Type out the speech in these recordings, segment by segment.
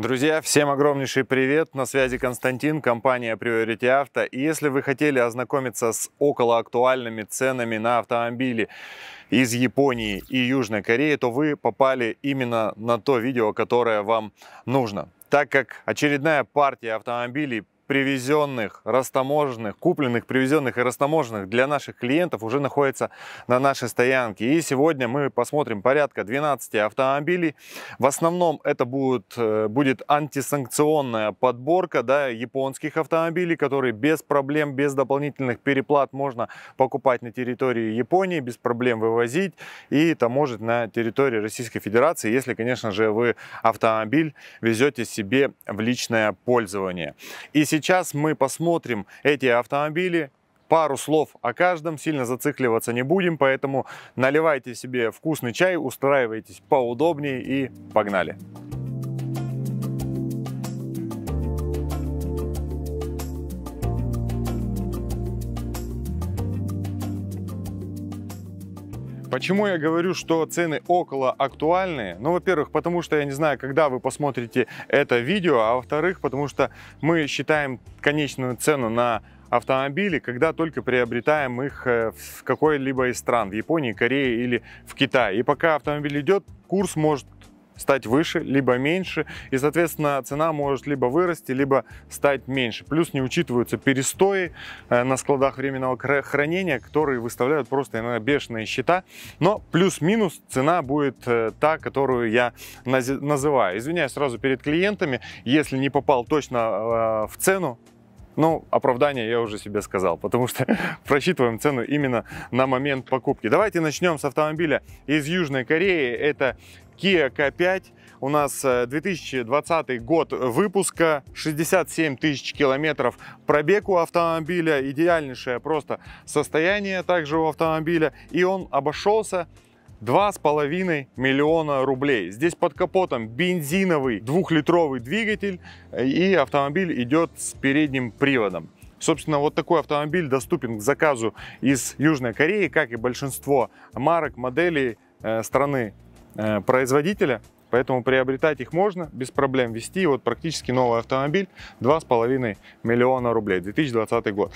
Друзья, всем огромнейший привет! На связи Константин, компания Priority Auto. И если вы хотели ознакомиться с около актуальными ценами на автомобили из Японии и Южной Кореи, то вы попали именно на то видео, которое вам нужно так как очередная партия автомобилей привезенных, растаможенных, купленных, привезенных и растаможенных для наших клиентов уже находится на нашей стоянке. И сегодня мы посмотрим порядка 12 автомобилей. В основном это будет, э, будет антисанкционная подборка да, японских автомобилей, которые без проблем, без дополнительных переплат можно покупать на территории Японии, без проблем вывозить и таможить на территории Российской Федерации, если, конечно же, вы автомобиль везете себе в личное пользование. И сейчас Сейчас мы посмотрим эти автомобили, пару слов о каждом, сильно зацикливаться не будем, поэтому наливайте себе вкусный чай, устраивайтесь поудобнее и погнали! Почему я говорю, что цены около актуальные? Ну, во-первых, потому что я не знаю, когда вы посмотрите это видео, а во-вторых, потому что мы считаем конечную цену на автомобили, когда только приобретаем их э, в какой-либо из стран, в Японии, Корее или в Китае. И пока автомобиль идет, курс может стать выше, либо меньше, и, соответственно, цена может либо вырасти, либо стать меньше. Плюс не учитываются перестои э, на складах временного хранения, которые выставляют просто иногда бешеные счета, но плюс-минус цена будет э, та, которую я называю. Извиняюсь сразу перед клиентами, если не попал точно э, в цену, ну, оправдание я уже себе сказал, потому что просчитываем цену именно на момент покупки. Давайте начнем с автомобиля из Южной Кореи. Это Kia K5. У нас 2020 э, год выпуска, 67 тысяч километров пробег у автомобиля, идеальнейшее просто состояние также у автомобиля. И он обошелся 2,5 миллиона рублей. Здесь под капотом бензиновый двухлитровый двигатель э, и автомобиль идет с передним приводом. Собственно, вот такой автомобиль доступен к заказу из Южной Кореи, как и большинство марок, моделей э, страны э, производителя. Поэтому приобретать их можно без проблем. Вести вот практически новый автомобиль 2,5 миллиона рублей. 2020 год.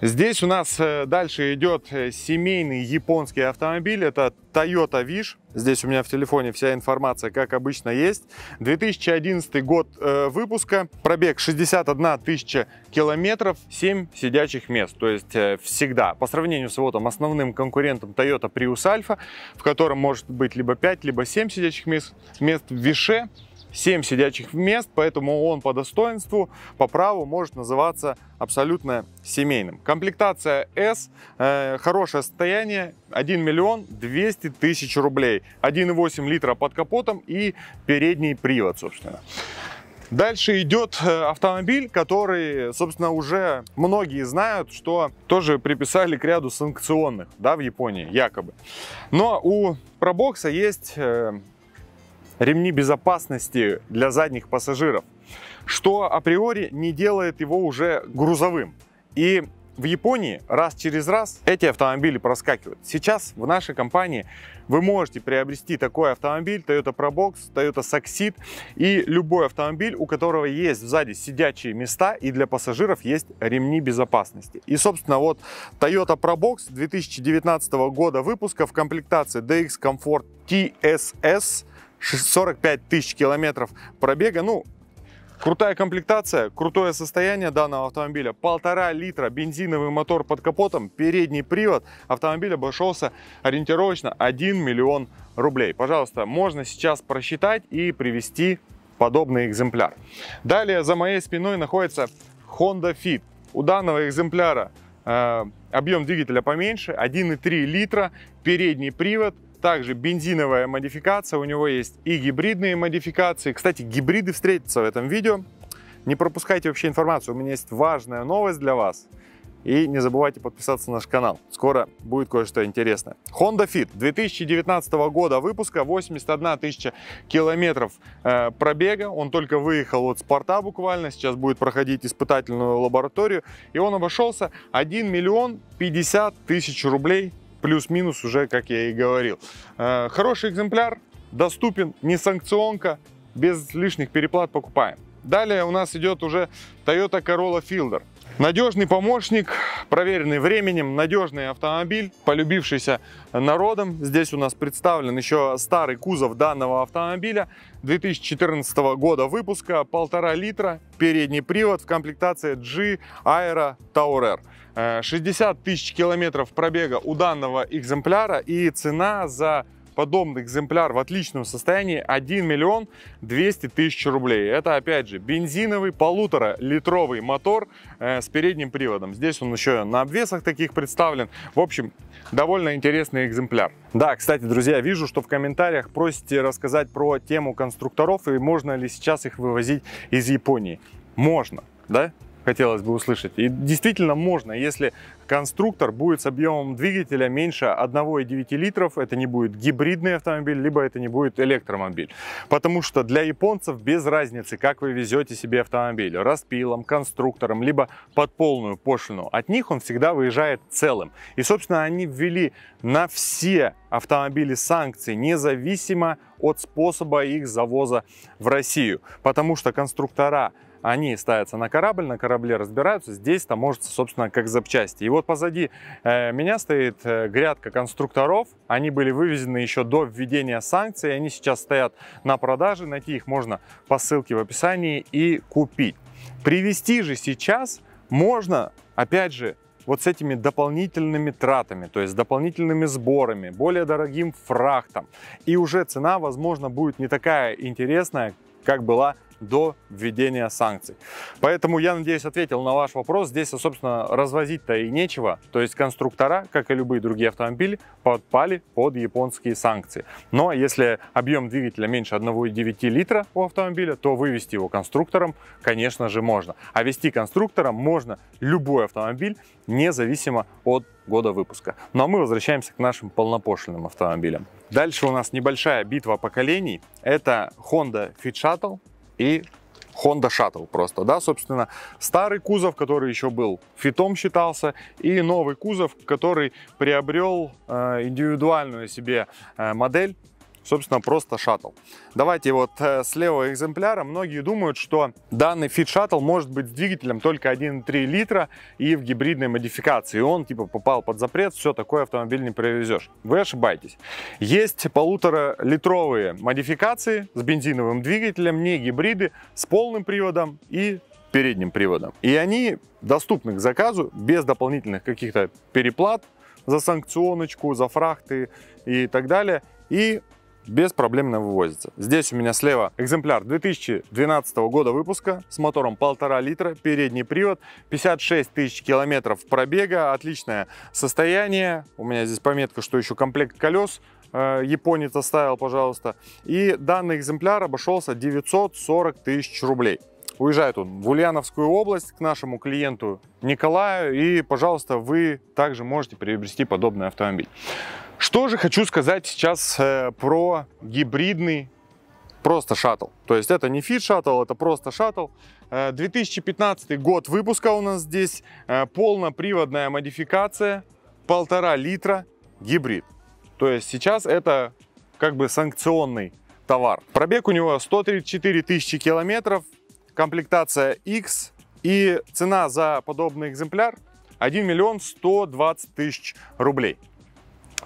Здесь у нас э, дальше идет э, семейный японский автомобиль. Это Toyota Wish. Здесь у меня в телефоне вся информация, как обычно, есть. 2011 год э, выпуска, пробег 61 тысяча километров, 7 сидячих мест, то есть э, всегда. По сравнению с его там основным конкурентом Toyota Prius Alpha, в котором может быть либо 5, либо 7 сидячих мест, мест в Више, 7 сидячих мест, поэтому он по достоинству, по праву может называться абсолютно семейным. Комплектация S, э, хорошее состояние, 1 миллион 200 тысяч рублей, 1,8 литра под капотом и передний привод, собственно. Дальше идет э, автомобиль, который, собственно, уже многие знают, что тоже приписали к ряду санкционных, да, в Японии, якобы. Но у пробокса есть э, ремни безопасности для задних пассажиров, что априори не делает его уже грузовым. И в Японии раз через раз эти автомобили проскакивают. Сейчас в нашей компании вы можете приобрести такой автомобиль Toyota Probox, Toyota Saxit и любой автомобиль, у которого есть сзади сидячие места и для пассажиров есть ремни безопасности. И, собственно, вот Toyota Probox 2019 года выпуска в комплектации DX Comfort TSS – 45 тысяч километров пробега. Ну, крутая комплектация, крутое состояние данного автомобиля. Полтора литра бензиновый мотор под капотом, передний привод. Автомобиль обошелся ориентировочно 1 миллион рублей. Пожалуйста, можно сейчас просчитать и привести подобный экземпляр. Далее за моей спиной находится Honda Fit. У данного экземпляра э, объем двигателя поменьше, 1,3 литра, передний привод – также бензиновая модификация, у него есть и гибридные модификации. Кстати, гибриды встретятся в этом видео. Не пропускайте вообще информацию, у меня есть важная новость для вас. И не забывайте подписаться на наш канал, скоро будет кое-что интересное. Honda Fit 2019 года выпуска, 81 тысяча километров э, пробега. Он только выехал от спорта буквально, сейчас будет проходить испытательную лабораторию. И он обошелся 1 миллион 50 тысяч рублей плюс-минус уже, как я и говорил. Э, хороший экземпляр, доступен, не санкционка, без лишних переплат покупаем. Далее у нас идет уже Toyota Corolla Fielder. Надежный помощник, проверенный временем, надежный автомобиль, полюбившийся народом. Здесь у нас представлен еще старый кузов данного автомобиля 2014 года выпуска, полтора литра, передний привод в комплектации G Aero Tourer. 60 э, тысяч километров пробега у данного экземпляра и цена за подобный экземпляр в отличном состоянии 1 миллион 200 тысяч рублей. Это опять же бензиновый полутора литровый мотор э, с передним приводом. Здесь он еще на обвесах таких представлен. В общем, довольно интересный экземпляр. Да, кстати, друзья, вижу, что в комментариях просите рассказать про тему конструкторов и можно ли сейчас их вывозить из Японии. Можно, да? хотелось бы услышать. И действительно можно, если конструктор будет с объемом двигателя меньше 1,9 литров, это не будет гибридный автомобиль, либо это не будет электромобиль. Потому что для японцев без разницы, как вы везете себе автомобиль, распилом, конструктором, либо под полную пошлину. От них он всегда выезжает целым. И, собственно, они ввели на все автомобили санкции, независимо от способа их завоза в Россию. Потому что конструктора они ставятся на корабль, на корабле разбираются, здесь там может, собственно, как запчасти. И вот позади э, меня стоит э, грядка конструкторов, они были вывезены еще до введения санкций, они сейчас стоят на продаже, найти их можно по ссылке в описании и купить. Привезти же сейчас можно, опять же, вот с этими дополнительными тратами, то есть с дополнительными сборами, более дорогим фрахтом. И уже цена, возможно, будет не такая интересная, как была до введения санкций. Поэтому я надеюсь ответил на ваш вопрос. Здесь, а, собственно, развозить-то и нечего. То есть конструктора, как и любые другие автомобили, подпали под японские санкции. Но если объем двигателя меньше 1,9 литра у автомобиля, то вывести его конструктором, конечно же, можно. А вести конструктором можно любой автомобиль, независимо от года выпуска. Ну а мы возвращаемся к нашим полнопошлиным автомобилям. Дальше у нас небольшая битва поколений. Это Honda Fit Shuttle и Honda Shuttle просто, да, собственно, старый кузов, который еще был фитом считался, и новый кузов, который приобрел э, индивидуальную себе э, модель собственно, просто шаттл. Давайте вот э, с левого экземпляра. Многие думают, что данный Fit шаттл может быть с двигателем только 1,3 литра и в гибридной модификации. Он типа попал под запрет, все, такой автомобиль не привезешь. Вы ошибаетесь. Есть полуторалитровые модификации с бензиновым двигателем, не гибриды, с полным приводом и передним приводом. И они доступны к заказу без дополнительных каких-то переплат за санкционочку, за фрахты и так далее. И без проблемно вывозится. Здесь у меня слева экземпляр 2012 года выпуска с мотором 1,5 литра, передний привод, 56 тысяч километров пробега, отличное состояние. У меня здесь пометка, что еще комплект колес э, японец оставил, пожалуйста. И данный экземпляр обошелся 940 тысяч рублей. Уезжает он в Ульяновскую область к нашему клиенту Николаю. И, пожалуйста, вы также можете приобрести подобный автомобиль. Что же хочу сказать сейчас э, про гибридный просто шаттл. То есть это не фит шаттл, это просто шаттл. 2015 э, год выпуска у нас здесь. Э, полноприводная модификация, полтора литра, гибрид. То есть сейчас это как бы санкционный товар. Пробег у него 134 тысячи километров, комплектация X и цена за подобный экземпляр 1 миллион 120 тысяч рублей.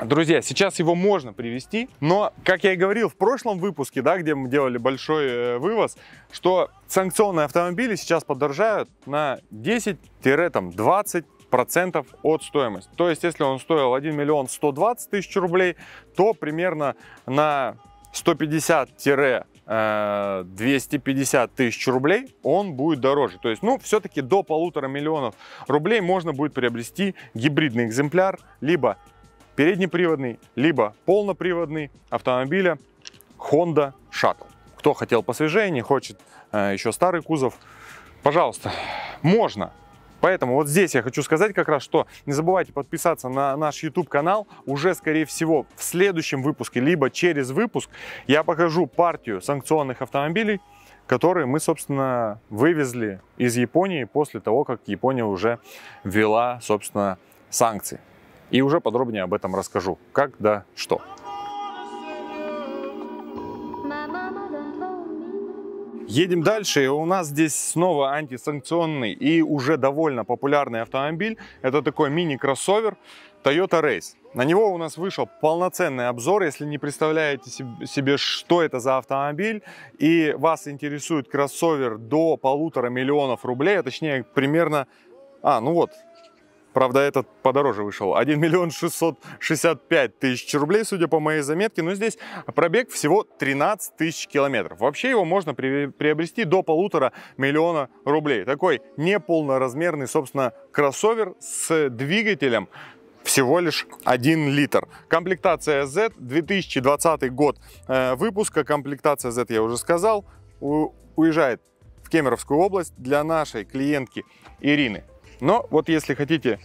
Друзья, сейчас его можно привести, но, как я и говорил в прошлом выпуске, да, где мы делали большой э, вывоз, что санкционные автомобили сейчас подорожают на 10-20 процентов от стоимости. То есть, если он стоил 1 миллион 120 тысяч рублей, то примерно на 150-250 тысяч рублей он будет дороже. То есть, ну, все-таки до полутора миллионов рублей можно будет приобрести гибридный экземпляр, либо переднеприводный, либо полноприводный автомобиля Honda Shuttle. Кто хотел посвежее, не хочет э, еще старый кузов, пожалуйста, можно. Поэтому вот здесь я хочу сказать как раз, что не забывайте подписаться на наш YouTube канал. Уже, скорее всего, в следующем выпуске, либо через выпуск, я покажу партию санкционных автомобилей, которые мы, собственно, вывезли из Японии после того, как Япония уже ввела, собственно, санкции. И уже подробнее об этом расскажу. Как, да, что. Едем дальше, и у нас здесь снова антисанкционный и уже довольно популярный автомобиль. Это такой мини-кроссовер Toyota Race. На него у нас вышел полноценный обзор. Если не представляете себе, что это за автомобиль, и вас интересует кроссовер до полутора миллионов рублей, а точнее примерно... А, ну вот, Правда, этот подороже вышел. 1 миллион 665 тысяч рублей, судя по моей заметке. Но здесь пробег всего 13 тысяч километров. Вообще его можно приобрести до полутора миллиона рублей. Такой неполноразмерный, собственно, кроссовер с двигателем всего лишь 1 литр. Комплектация Z, 2020 год э, выпуска, комплектация Z я уже сказал, уезжает в Кемеровскую область для нашей клиентки Ирины. Но вот если хотите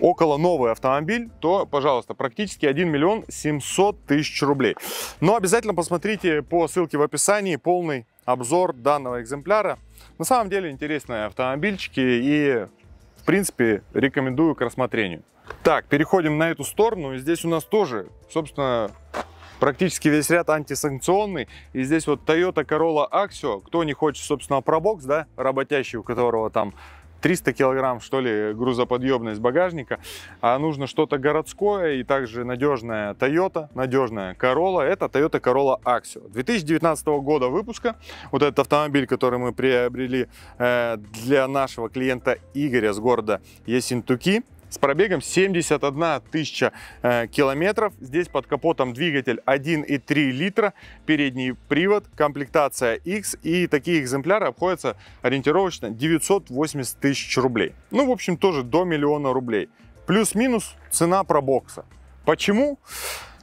около новый автомобиль, то, пожалуйста, практически 1 миллион 700 тысяч рублей. Но обязательно посмотрите по ссылке в описании полный обзор данного экземпляра. На самом деле интересные автомобильчики и, в принципе, рекомендую к рассмотрению. Так, переходим на эту сторону. И здесь у нас тоже, собственно, практически весь ряд антисанкционный. И здесь вот Toyota Corolla Axio. Кто не хочет, собственно, пробокс, да, работящий, у которого там 300 килограмм, что ли, грузоподъемность багажника, а нужно что-то городское и также надежная Toyota, надежная Corolla. Это Toyota Corolla Axio. 2019 года выпуска. Вот этот автомобиль, который мы приобрели э, для нашего клиента Игоря с города Есинтуки с пробегом 71 тысяча э, километров. Здесь под капотом двигатель 1,3 литра, передний привод, комплектация X. И такие экземпляры обходятся ориентировочно 980 тысяч рублей. Ну, в общем, тоже до миллиона рублей. Плюс-минус цена пробокса. Почему?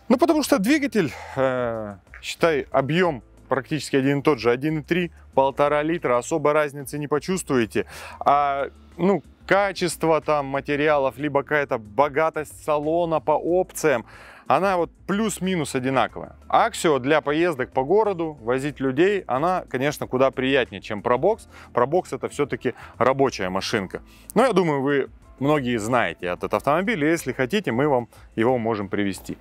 Ну, потому что двигатель, э, считай, объем практически один и тот же, 1,3, полтора литра, особо разницы не почувствуете. А, ну, качество там материалов, либо какая-то богатость салона по опциям, она вот плюс-минус одинаковая. Аксио для поездок по городу, возить людей, она, конечно, куда приятнее, чем пробокс. Пробокс это все-таки рабочая машинка. Но я думаю, вы многие знаете этот автомобиль, и если хотите, мы вам его можем привести.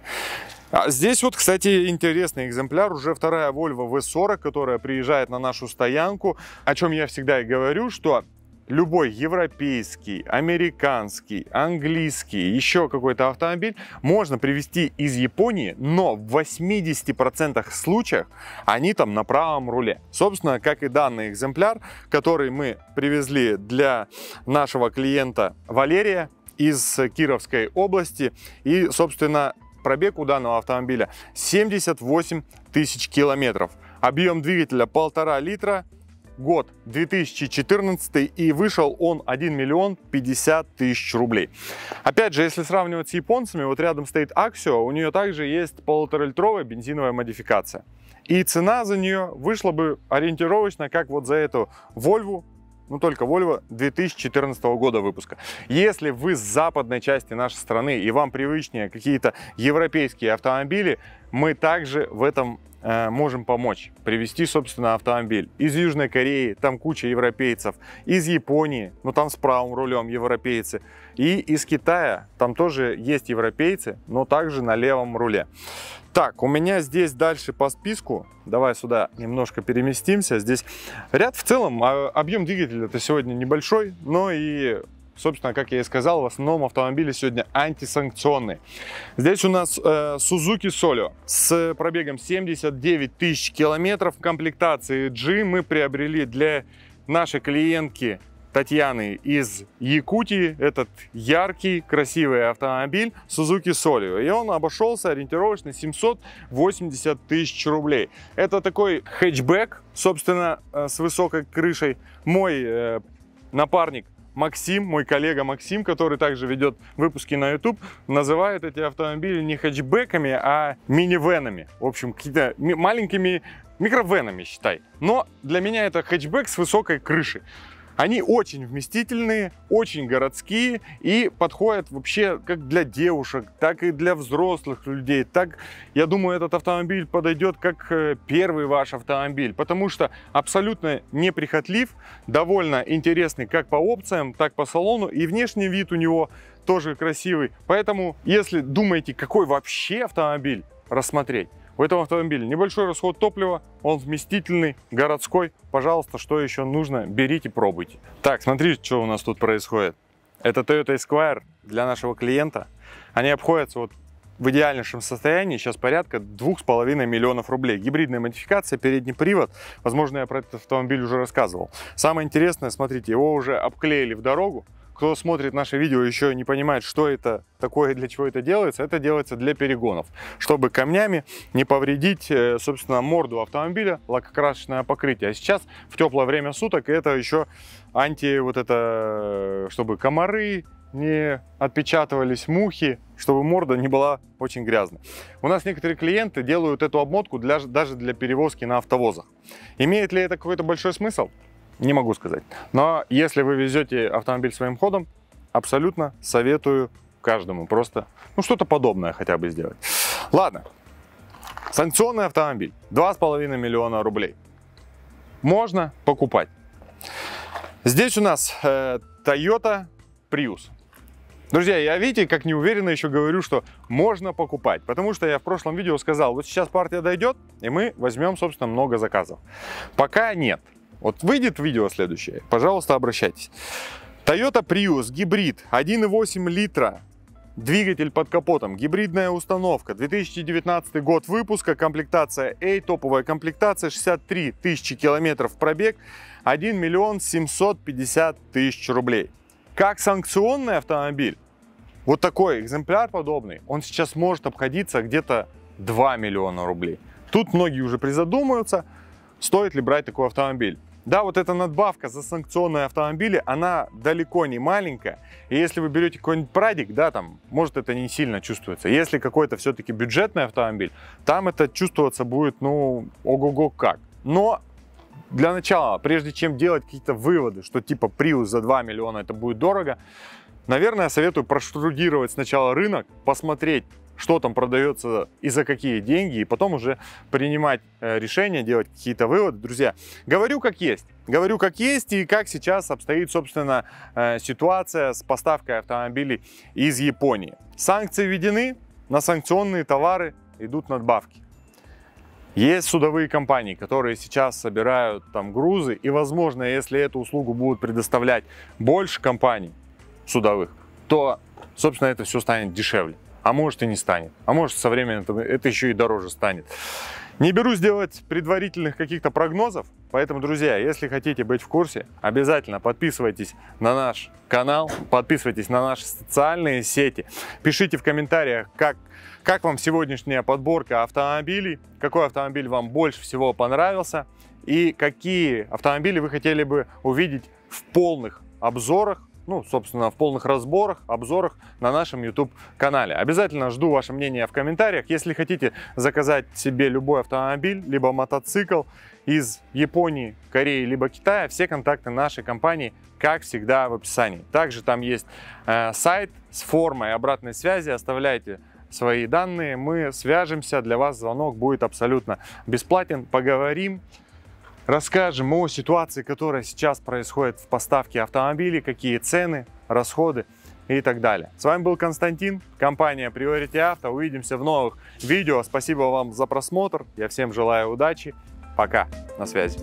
А здесь вот, кстати, интересный экземпляр, уже вторая Volvo V40, которая приезжает на нашу стоянку, о чем я всегда и говорю, что любой европейский, американский, английский, еще какой-то автомобиль можно привезти из Японии, но в 80% случаев они там на правом руле. Собственно, как и данный экземпляр, который мы привезли для нашего клиента Валерия из Кировской области. И, собственно, пробег у данного автомобиля 78 тысяч километров. Объем двигателя 1,5 литра, год 2014 и вышел он 1 миллион 50 тысяч рублей. Опять же, если сравнивать с японцами, вот рядом стоит Axio, у нее также есть полуторалитровая бензиновая модификация. И цена за нее вышла бы ориентировочно, как вот за эту Volvo ну только Volvo 2014 года выпуска. Если вы с западной части нашей страны и вам привычнее какие-то европейские автомобили, мы также в этом Э, можем помочь привести, собственно, автомобиль. Из Южной Кореи, там куча европейцев, из Японии, ну там с правым рулем европейцы, и из Китая, там тоже есть европейцы, но также на левом руле. Так, у меня здесь дальше по списку, давай сюда немножко переместимся, здесь ряд в целом, а, объем двигателя это сегодня небольшой, но и Собственно, как я и сказал, в основном автомобили сегодня антисанкционные. Здесь у нас э, Suzuki Solio с пробегом 79 тысяч километров. комплектации G мы приобрели для нашей клиентки Татьяны из Якутии этот яркий, красивый автомобиль Suzuki Solio. И он обошелся ориентировочно 780 тысяч рублей. Это такой хэтчбэк, собственно, э, с высокой крышей. Мой э, напарник Максим, мой коллега Максим, который также ведет выпуски на YouTube, называет эти автомобили не хэтчбеками, а минивенами. В общем, какие-то маленькими микровенами, считай. Но для меня это хэтчбек с высокой крышей. Они очень вместительные, очень городские и подходят вообще как для девушек, так и для взрослых людей. Так, я думаю, этот автомобиль подойдет как э, первый ваш автомобиль, потому что абсолютно неприхотлив, довольно интересный как по опциям, так по салону и внешний вид у него тоже красивый. Поэтому, если думаете, какой вообще автомобиль рассмотреть, в этом автомобиле небольшой расход топлива, он вместительный, городской. Пожалуйста, что еще нужно, берите, пробуйте. Так, смотрите, что у нас тут происходит. Это Toyota Esquire для нашего клиента. Они обходятся вот в идеальнейшем состоянии, сейчас порядка 2,5 миллионов рублей. Гибридная модификация, передний привод, возможно, я про этот автомобиль уже рассказывал. Самое интересное, смотрите, его уже обклеили в дорогу, кто смотрит наше видео еще не понимает, что это такое и для чего это делается, это делается для перегонов, чтобы камнями не повредить, э, собственно, морду автомобиля, лакокрасочное покрытие. А сейчас в теплое время суток это еще анти вот это, э, чтобы комары не отпечатывались мухи, чтобы морда не была очень грязной. У нас некоторые клиенты делают эту обмотку для, даже для перевозки на автовозах. Имеет ли это какой-то большой смысл? Не могу сказать. Но если вы везете автомобиль своим ходом, абсолютно советую каждому просто, ну, что-то подобное хотя бы сделать. Ладно, санкционный автомобиль, 2,5 миллиона рублей. Можно покупать. Здесь у нас э, Toyota Prius. Друзья, я, видите, как неуверенно еще говорю, что можно покупать, потому что я в прошлом видео сказал, вот сейчас партия дойдет, и мы возьмем, собственно, много заказов. Пока нет. Вот выйдет видео следующее, пожалуйста, обращайтесь. Toyota Prius гибрид 1,8 литра, Двигатель под капотом, гибридная установка, 2019 год выпуска, комплектация A, топовая комплектация, 63 тысячи километров пробег, 1 миллион 750 тысяч рублей. Как санкционный автомобиль, вот такой экземпляр подобный, он сейчас может обходиться где-то 2 миллиона рублей. Тут многие уже призадумываются. Стоит ли брать такой автомобиль? Да, вот эта надбавка за санкционные автомобили, она далеко не маленькая. И если вы берете какой-нибудь прадик, да, там, может это не сильно чувствуется. Если какой-то все-таки бюджетный автомобиль, там это чувствоваться будет, ну, ого-го как. Но для начала, прежде чем делать какие-то выводы, что типа Prius за 2 миллиона это будет дорого, наверное, советую проштудировать сначала рынок, посмотреть, что там продается и за какие деньги, и потом уже принимать э, решения, делать какие-то выводы. Друзья, говорю как есть. Говорю как есть и как сейчас обстоит, собственно, э, ситуация с поставкой автомобилей из Японии. Санкции введены, на санкционные товары идут надбавки. Есть судовые компании, которые сейчас собирают там грузы, и, возможно, если эту услугу будут предоставлять больше компаний судовых, то, собственно, это все станет дешевле а может и не станет, а может со временем это, еще и дороже станет. Не берусь делать предварительных каких-то прогнозов, поэтому, друзья, если хотите быть в курсе, обязательно подписывайтесь на наш канал, подписывайтесь на наши социальные сети, пишите в комментариях, как, как вам сегодняшняя подборка автомобилей, какой автомобиль вам больше всего понравился и какие автомобили вы хотели бы увидеть в полных обзорах ну, собственно, в полных разборах, обзорах на нашем YouTube-канале. Обязательно жду ваше мнение в комментариях. Если хотите заказать себе любой автомобиль, либо мотоцикл из Японии, Кореи, либо Китая, все контакты нашей компании, как всегда, в описании. Также там есть э, сайт с формой обратной связи. Оставляйте свои данные, мы свяжемся, для вас звонок будет абсолютно бесплатен, поговорим, Расскажем о ситуации, которая сейчас происходит в поставке автомобилей, какие цены, расходы и так далее. С вами был Константин, компания Priority Auto. Увидимся в новых видео. Спасибо вам за просмотр. Я всем желаю удачи. Пока. На связи.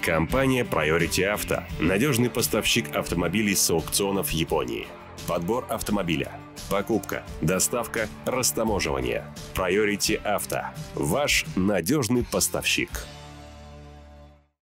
Компания Priority Auto – надежный поставщик автомобилей с аукционов Японии. Подбор автомобиля. Покупка, доставка, растаможивание. Priority Auto. Ваш надежный поставщик.